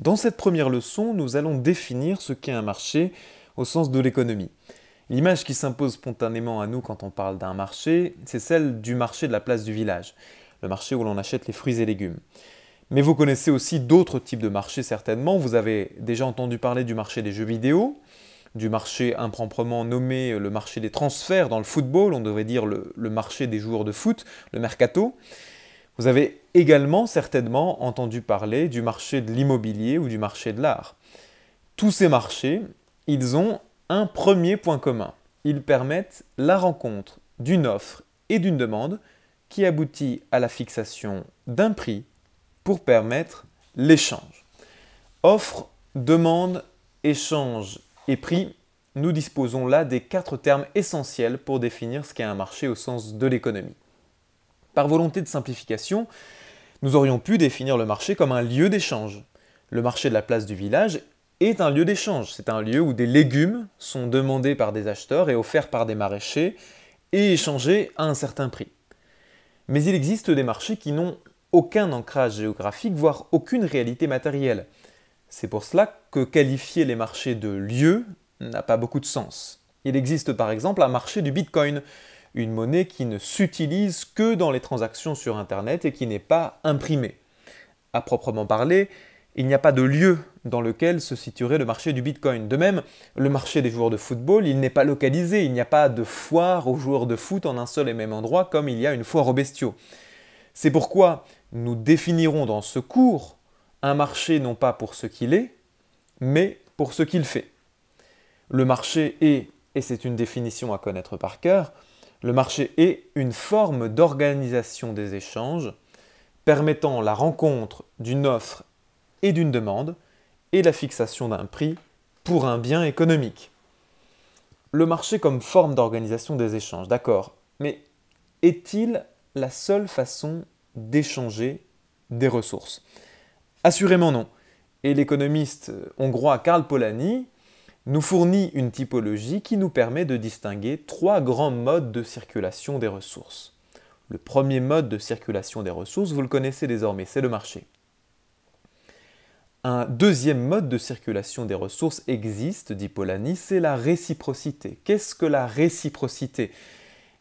Dans cette première leçon, nous allons définir ce qu'est un marché au sens de l'économie. L'image qui s'impose spontanément à nous quand on parle d'un marché, c'est celle du marché de la place du village, le marché où l'on achète les fruits et légumes. Mais vous connaissez aussi d'autres types de marchés certainement, vous avez déjà entendu parler du marché des jeux vidéo, du marché improprement nommé euh, le marché des transferts dans le football, on devrait dire le, marché des joueurs de foot, le mercato. Vous avez également certainement entendu parler du marché de l'immobilier ou du marché de l'art. Tous ces marchés, ils ont un premier point commun. Ils permettent la rencontre d'une offre et d'une demande qui aboutit à la fixation d'un prix pour permettre l'échange. Offre, demande, échange et prix, nous disposons là des quatre termes essentiels pour définir ce qu'est un marché au sens de l'économie. Par volonté de simplification, nous aurions pu définir le marché comme un lieu d'échange. Le marché de la place du village est un lieu d'échange. C'est un lieu où des légumes sont demandés par des acheteurs et offerts par des maraîchers et échangés à un certain prix. Mais il existe des marchés qui n'ont aucun ancrage géographique, voire aucune réalité matérielle. C'est pour cela que qualifier les marchés de lieux n'a pas beaucoup de sens. Il existe par exemple un marché du Bitcoin, une monnaie qui ne s'utilise que dans les transactions sur Internet et qui n'est pas imprimée. À proprement parler, il n'y a pas de lieu dans lequel se situerait le marché du Bitcoin. De même, le marché des joueurs de football, il n'est pas localisé, il n'y a pas de foire aux joueurs de foot en un seul et même endroit comme il y a une foire aux bestiaux. C'est pourquoi nous définirons dans ce cours un marché non pas pour ce qu'il est, mais pour ce qu'il fait. Le marché est, et c'est une définition à connaître par cœur, le marché est une forme d'organisation des échanges permettant la rencontre d'une offre et d'une demande et la fixation d'un prix pour un bien économique. Le marché comme forme d'organisation des échanges, d'accord, mais est-il la seule façon d'échanger des ressources Assurément non. Et l'économiste hongrois Karl Polanyi nous fournit une typologie qui nous permet de distinguer trois grands modes de circulation des ressources. Le premier mode de circulation des ressources, vous le connaissez désormais, c'est le marché. Un deuxième mode de circulation des ressources existe, dit Polanyi, c'est la réciprocité. Qu'est-ce que la réciprocité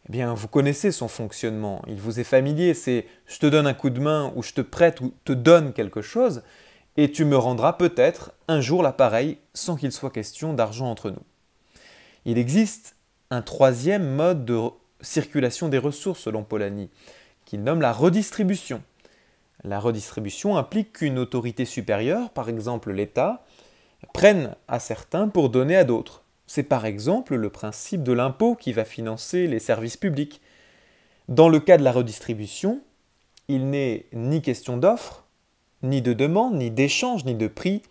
eh bien, vous connaissez son fonctionnement, il vous est familier, c'est je te donne un coup de main ou je te prête ou te donne quelque chose, et tu me rendras peut-être un jour l'appareil sans qu'il soit question d'argent entre nous. Il existe un troisième mode de circulation des ressources selon Polanyi, qu'il nomme la redistribution. La redistribution implique qu'une autorité supérieure, par exemple l'État, prenne à certains pour donner à d'autres. C'est par exemple le principe de l'impôt qui va financer les services publics. Dans le cas de la redistribution, il n'est ni question d'offres, ni de demande, ni d'échange, ni de prix,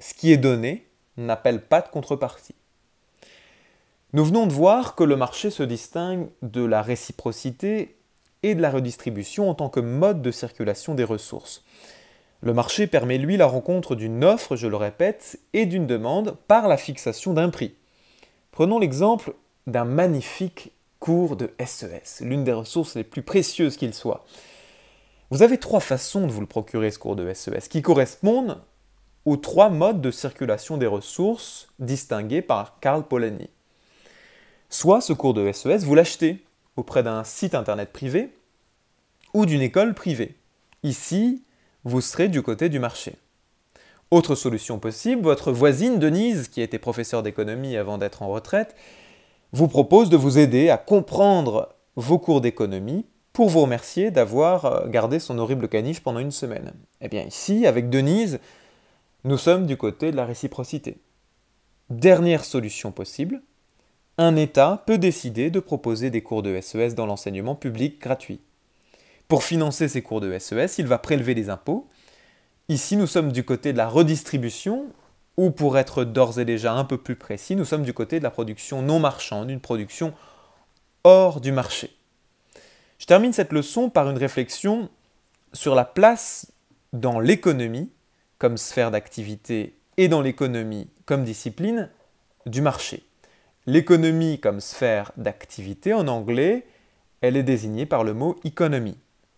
ce qui est donné n'appelle pas de contrepartie. Nous venons de voir que le marché se distingue de la réciprocité et de la redistribution en tant que mode de circulation des ressources. Le marché permet lui la rencontre d'une offre, je le répète, et d'une demande par la fixation d'un prix. Prenons l'exemple d'un magnifique cours de SES, e l'une des ressources les plus précieuses qu'il soit. Vous avez trois façons de vous le procurer, ce cours de SES, e qui correspondent aux trois modes de circulation des ressources distingués par Karl Polanyi. Soit ce cours de SES, e vous l'achetez auprès d'un site internet privé ou d'une école privée. Ici, vous serez du côté du marché. Autre solution possible, votre voisine Denise, qui était professeure d'économie avant d'être en retraite, vous propose de vous aider à comprendre vos cours d'économie pour vous remercier d'avoir euh, gardé son horrible caniche pendant une semaine. Eh bien ici, avec Denise, nous sommes du côté de la réciprocité. Dernière solution possible, un État peut décider de proposer des cours de SES e dans l'enseignement public gratuit. Pour financer ces cours de SES, e il va prélever des impôts. Ici, nous sommes du côté de la redistribution, ou pour être d'ores et déjà un peu plus précis, nous sommes du côté de la production non marchande, d'une production hors du marché. Je termine cette leçon par une réflexion sur la place dans l'économie comme sphère d'activité et dans l'économie comme discipline du marché. L'économie comme sphère d'activité en anglais, elle est désignée par le mot economy.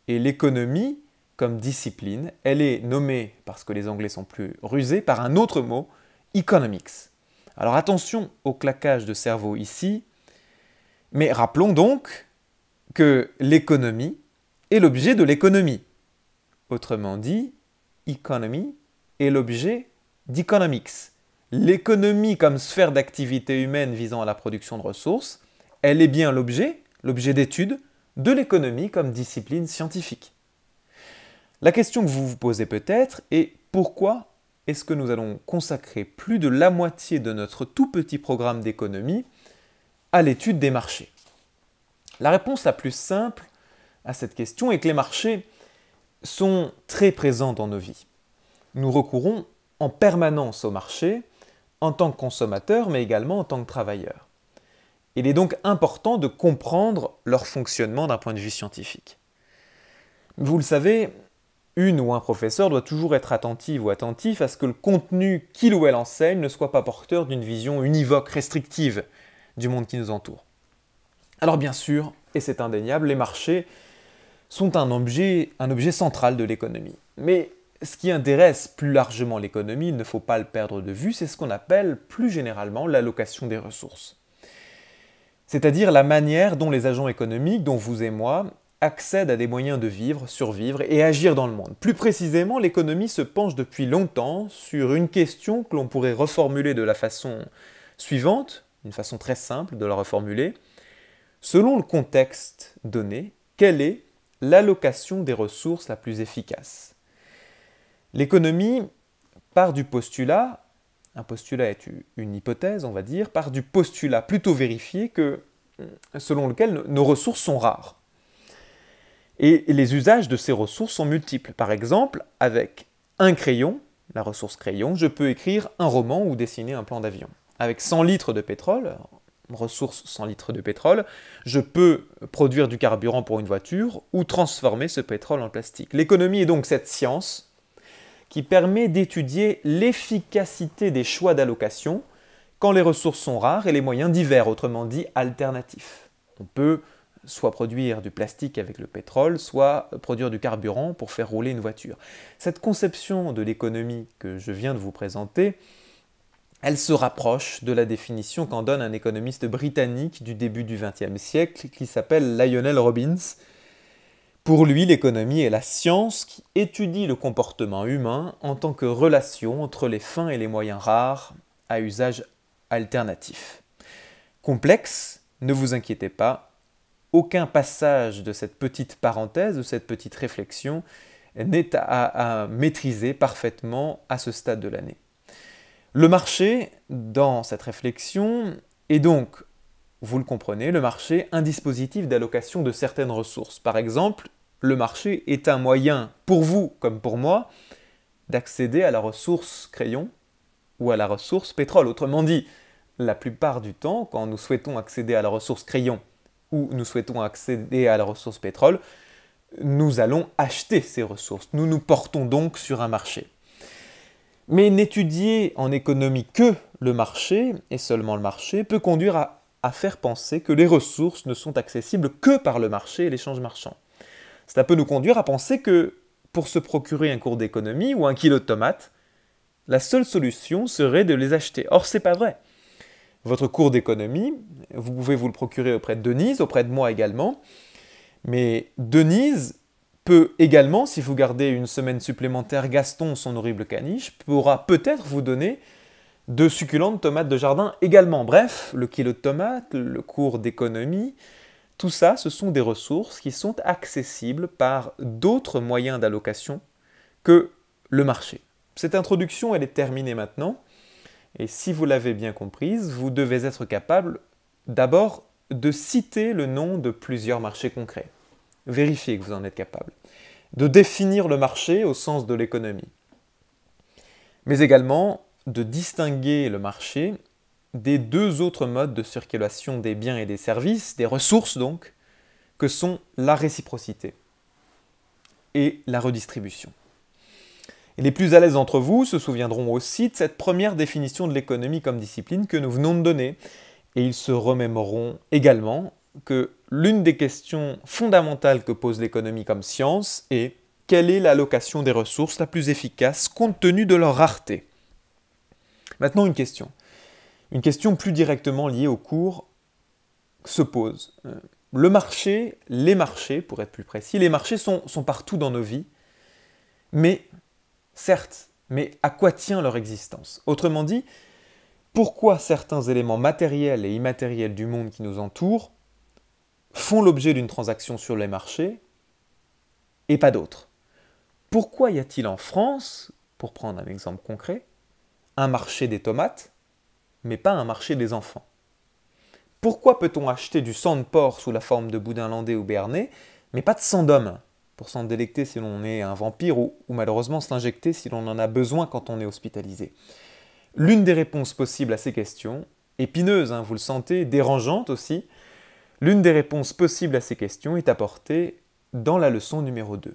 Et l'économie comme discipline, elle est nommée, parce que les Anglais sont plus rusés, par un autre mot, economics. Alors attention au claquage de cerveau ici, mais rappelons donc que l'économie est l'objet de l'économie. Autrement dit, economy est l'objet d'economics. L'économie comme sphère d'activité humaine visant à la production de ressources, elle est bien l'objet, l'objet d'étude, de l'économie comme discipline scientifique. La question que vous vous posez peut-être est pourquoi est-ce que nous allons consacrer plus de la moitié de notre tout petit programme d'économie à l'étude des marchés la réponse la plus simple à cette question est que les marchés sont très présents dans nos vies. Nous recourons en permanence au marché en tant que consommateurs mais également en tant que travailleurs. Il est donc important de comprendre leur fonctionnement d'un point de vue scientifique. Vous le savez, une ou un professeur doit toujours être attentif ou attentif à ce que le contenu qu'il ou elle enseigne ne soit pas porteur d'une vision univoque, restrictive du monde qui nous entoure. Alors bien sûr, et c'est indéniable, les marchés sont un objet, central de l'économie. Mais ce qui intéresse plus largement l'économie, il ne faut pas le perdre de vue, c'est ce qu'on appelle plus généralement l'allocation des ressources. C'est-à-dire la manière dont les agents économiques, dont vous et moi, accèdent à des moyens de vivre, survivre et agir dans le monde. Plus précisément, l'économie se penche depuis longtemps sur une question que l'on pourrait reformuler de la façon suivante, une façon très simple de la reformuler. Selon le contexte donné, quelle est l'allocation des ressources la plus efficace L'économie part du postulat, un postulat est une hypothèse on va dire, part du postulat plutôt vérifié que euh, selon lequel nos ressources sont rares. Et les usages de ces ressources sont multiples. Par exemple, avec un crayon, la ressource crayon, je peux écrire un roman ou dessiner un plan d'avion. Avec 100 litres de pétrole, ressources 100 litres de pétrole, je peux produire du carburant pour une voiture ou transformer ce pétrole en plastique. L'économie est donc cette science qui permet d'étudier l'efficacité des choix d'allocation quand les ressources sont rares et les moyens divers, autrement dit alternatifs. On peut soit produire du plastique avec le pétrole, soit produire du carburant pour faire rouler une voiture. Cette conception de l'économie que je viens de vous présenter elle se rapproche de la définition qu'en donne un économiste britannique du début du XXe siècle qui s'appelle Lionel Robbins. Pour lui, l'économie est la science qui étudie le comportement humain en tant que relation entre les fins et les moyens rares à usage alternatif. Complexe, ne vous inquiétez pas, aucun passage de cette petite parenthèse, de cette petite réflexion, n'est à, à, maîtriser parfaitement à ce stade de l'année. Le marché, dans cette réflexion, est donc, vous le comprenez, le marché, un dispositif d'allocation de certaines ressources. Par exemple, le marché est un moyen, pour vous comme pour moi, d'accéder à la ressource crayon ou à la ressource pétrole. Autrement dit, la plupart du temps, quand nous souhaitons accéder à la ressource crayon ou nous souhaitons accéder à la ressource pétrole, nous allons acheter ces ressources. Nous nous portons donc sur un marché. Mais n'étudier en économie que le marché, et seulement le marché, peut conduire à, faire penser que les ressources ne sont accessibles que par le marché et l'échange marchand. Cela peut nous conduire à penser que pour se procurer un cours d'économie ou un kilo de tomates, la seule solution serait de les acheter. Or, c'est pas vrai. Votre cours d'économie, vous pouvez vous le procurer auprès de Denise, auprès de moi également. Mais Denise peut également, si vous gardez une semaine supplémentaire Gaston, son horrible caniche, pourra peut-être vous donner de succulentes tomates de jardin également. Bref, le kilo de tomates, le cours d'économie, tout ça, ce sont des ressources qui sont accessibles par d'autres moyens d'allocation que le marché. Cette introduction, elle est terminée maintenant. Et si vous l'avez bien comprise, vous devez être capable d'abord de citer le nom de plusieurs marchés concrets vérifiez que vous en êtes capable, de définir le marché au sens de l'économie, mais également de distinguer le marché des deux autres modes de circulation des biens et des services, des ressources donc, que sont la réciprocité et la redistribution. les plus à l'aise d'entre vous se souviendront aussi de cette première définition de l'économie comme discipline que nous venons de donner, et ils se remémoreront également que l'une des questions fondamentales que pose l'économie comme science est quelle est l'allocation des ressources la plus efficace compte tenu de leur rareté Maintenant, une question. Une question plus directement liée au cours se pose. Euh, le marché, les marchés, pour être plus précis, les marchés sont, sont partout dans nos vies, mais certes, mais à quoi tient leur existence Autrement dit, pourquoi certains éléments matériels et immatériels du monde qui nous entoure font l'objet d'une transaction sur les marchés et pas d'autres. Pourquoi y a-t-il en France, pour prendre un exemple concret, un marché des tomates, mais pas un marché des enfants Pourquoi peut-on acheter du sang de porc sous la forme de boudin landais ou béarnais, mais pas de sang d'homme pour s'en délecter si l'on est un vampire ou, malheureusement se l'injecter si l'on en a besoin quand on est hospitalisé L'une des réponses possibles à ces questions, épineuse, hein, vous le sentez, dérangeante aussi, L'une des réponses possibles à ces questions est apportée dans la leçon numéro 2.